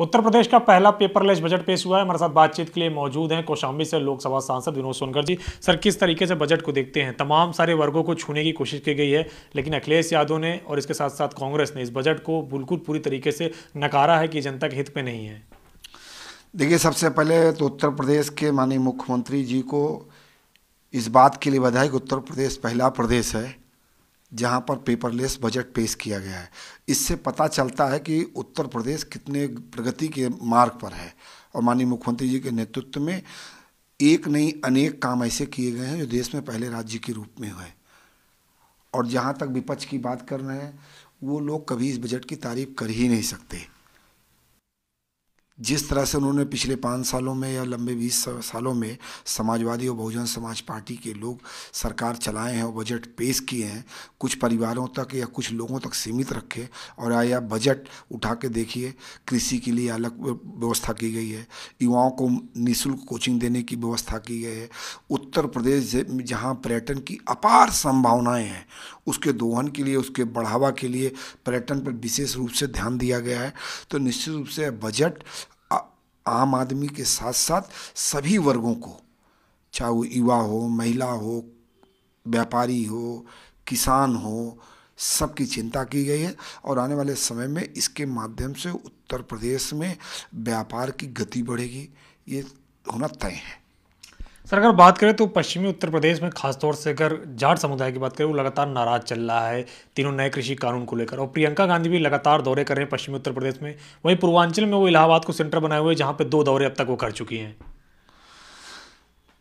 उत्तर प्रदेश का पहला paperless budget पेश हुआ है हमारे साथ बातचीत के लिए मौजूद हैं कौशाम्बी से लोकसभा सांसद विनोद सोनकर जी सर किस तरीके से बजट को देखते हैं तमाम सारे वर्गों को छूने की कोशिश की गई है लेकिन अखिलेश यादव ने और इसके साथ साथ कांग्रेस ने इस बजट को बिल्कुल पूरी तरीके से नकारा है कि जनता के हित में नहीं है देखिए सबसे पहले तो उत्तर प्रदेश के माननीय मुख्यमंत्री जी को इस बात के लिए बधाई कि उत्तर प्रदेश पहला प्रदेश है जहाँ पर पेपरलेस बजट पेश किया गया है इससे पता चलता है कि उत्तर प्रदेश कितने प्रगति के मार्ग पर है और माननीय मुख्यमंत्री जी के नेतृत्व में एक नहीं अनेक काम ऐसे किए गए हैं जो देश में पहले राज्य के रूप में हुए और जहाँ तक विपक्ष की बात कर रहे हैं वो लोग कभी इस बजट की तारीफ कर ही नहीं सकते जिस तरह से उन्होंने पिछले पाँच सालों में या लंबे बीस सालों में समाजवादी और बहुजन समाज पार्टी के लोग सरकार चलाए हैं और बजट पेश किए हैं कुछ परिवारों तक या कुछ लोगों तक सीमित रखे और आया बजट उठा के देखिए कृषि के लिए अलग व्यवस्था की गई है युवाओं को निःशुल्क कोचिंग देने की व्यवस्था की गई है उत्तर प्रदेश जहाँ पर्यटन की अपार संभावनाएँ हैं उसके दोहन के लिए उसके बढ़ावा के लिए पर्यटन पर विशेष रूप से ध्यान दिया गया है तो निश्चित रूप से बजट आम आदमी के साथ साथ सभी वर्गों को चाहे वो युवा हो महिला हो व्यापारी हो किसान हो सबकी चिंता की गई है और आने वाले समय में इसके माध्यम से उत्तर प्रदेश में व्यापार की गति बढ़ेगी ये होना तय है सर अगर बात करें तो पश्चिमी उत्तर प्रदेश में खासतौर से अगर जाट समुदाय की बात करें वो लगातार नाराज चल रहा है तीनों नए कृषि कानून को लेकर और प्रियंका गांधी भी लगातार दौरे कर रहे हैं पश्चिमी उत्तर प्रदेश में वहीं पूर्वांचल में वो इलाहाबाद को सेंटर बनाए हुए जहाँ पर दो दौरे अब तक वो कर चुकी हैं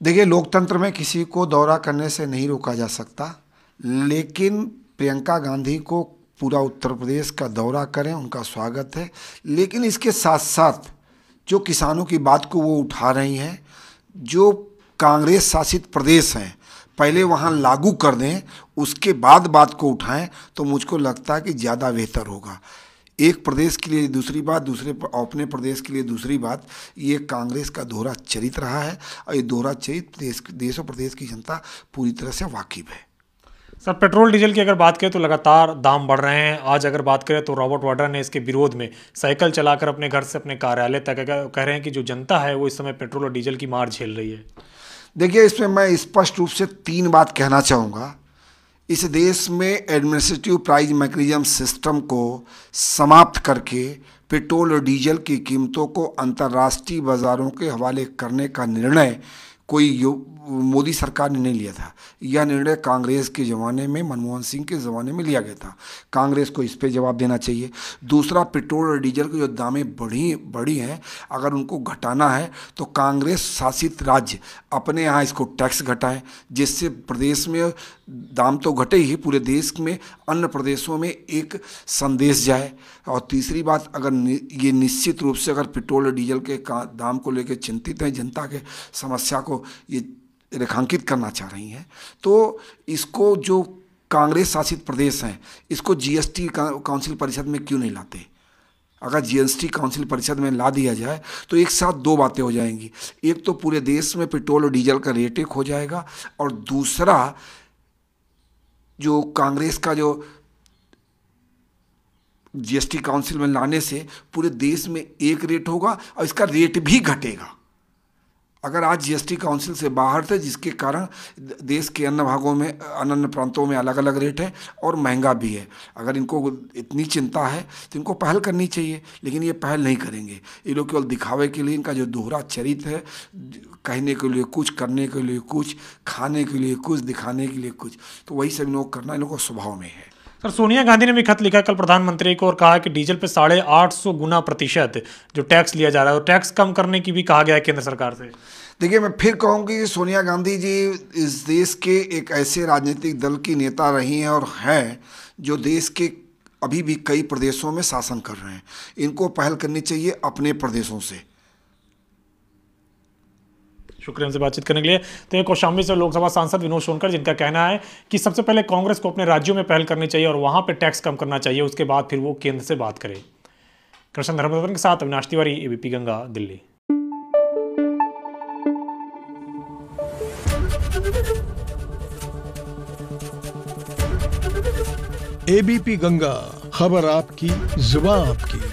देखिए लोकतंत्र में किसी को दौरा करने से नहीं रोका जा सकता लेकिन प्रियंका गांधी को पूरा उत्तर प्रदेश का दौरा करें उनका स्वागत है लेकिन इसके साथ साथ जो किसानों की बात को वो उठा रही हैं जो कांग्रेस शासित प्रदेश हैं पहले वहाँ लागू कर दें उसके बाद बात को उठाएं तो मुझको लगता है कि ज़्यादा बेहतर होगा एक प्रदेश के लिए दूसरी बात दूसरे अपने प्रदेश के लिए दूसरी बात ये कांग्रेस का दोहरा चरित रहा है और ये दोहरा चरित देश देश और प्रदेश की जनता पूरी तरह से वाकिफ है सर पेट्रोल डीजल की अगर बात करें तो लगातार दाम बढ़ रहे हैं आज अगर बात करें तो रॉबर्ट वाड्रा ने इसके विरोध में साइकिल चलाकर अपने घर से अपने कार्यालय तक कह रहे हैं कि जो जनता है वो इस समय पेट्रोल और डीजल की मार झेल रही है देखिए इसमें मैं स्पष्ट इस रूप से तीन बात कहना चाहूँगा इस देश में एडमिनिस्ट्रेटिव प्राइज मैकेनिज्म सिस्टम को समाप्त करके पेट्रोल और डीजल की कीमतों को अंतर्राष्ट्रीय बाज़ारों के हवाले करने का निर्णय कोई मोदी सरकार ने नहीं लिया था यह निर्णय कांग्रेस के ज़माने में मनमोहन सिंह के ज़माने में लिया गया था कांग्रेस को इस पर जवाब देना चाहिए दूसरा पेट्रोल और डीजल के जो दामें बढ़ी बढ़ी हैं अगर उनको घटाना है तो कांग्रेस शासित राज्य अपने यहाँ इसको टैक्स घटाएं जिससे प्रदेश में दाम तो घटे ही पूरे देश में अन्य प्रदेशों में एक संदेश जाए और तीसरी बात अगर नि, ये निश्चित रूप से अगर पेट्रोल और डीजल के दाम को लेकर चिंतित हैं जनता के समस्या को ये रेखांकित करना चाह रही हैं तो इसको जो कांग्रेस शासित प्रदेश हैं इसको जीएसटी काउंसिल परिषद में क्यों नहीं लाते अगर जीएसटी काउंसिल परिषद में ला दिया जाए तो एक साथ दो बातें हो जाएंगी एक तो पूरे देश में पेट्रोल और डीजल का रेट एक हो जाएगा और दूसरा जो कांग्रेस का जो जीएसटी काउंसिल में लाने से पूरे देश में एक रेट होगा और इसका रेट भी घटेगा अगर आज जीएसटी काउंसिल से बाहर थे जिसके कारण देश के अन्य भागों में अन्य प्रांतों में अलग अलग रेट है और महंगा भी है अगर इनको इतनी चिंता है तो इनको पहल करनी चाहिए लेकिन ये पहल नहीं करेंगे ये लोग केवल दिखावे के लिए इनका जो दोहरा चरित्र है कहने के लिए कुछ करने के लिए कुछ खाने के लिए कुछ दिखाने के लिए कुछ तो वही सब इन लोग करना इन लोगों का स्वभाव में है सर सोनिया गांधी ने भी खत लिखा कल प्रधानमंत्री को और कहा कि डीजल पे साढ़े आठ सौ गुना प्रतिशत जो टैक्स लिया जा रहा है और टैक्स कम करने की भी कहा गया है केंद्र सरकार से देखिए मैं फिर कहूँगी सोनिया गांधी जी इस देश के एक ऐसे राजनीतिक दल की नेता रही हैं और हैं जो देश के अभी भी कई प्रदेशों में शासन कर रहे हैं इनको पहल करनी चाहिए अपने प्रदेशों से शुक्रिया हमसे बातचीत करने के लिए तो ये कौशाम्बी से लोकसभा सांसद विनोद सोनकर जिनका कहना है कि सबसे पहले कांग्रेस को अपने राज्यों में पहल करनी चाहिए और वहाँ पर टैक्स कम करना चाहिए उसके बाद फिर वो केंद्र से बात करें कृष्ण धर्मवर्धन के साथ अविनाश तिवारी एबीपी गंगा दिल्ली एबीपी गंगा खबर आपकी जुबा आपकी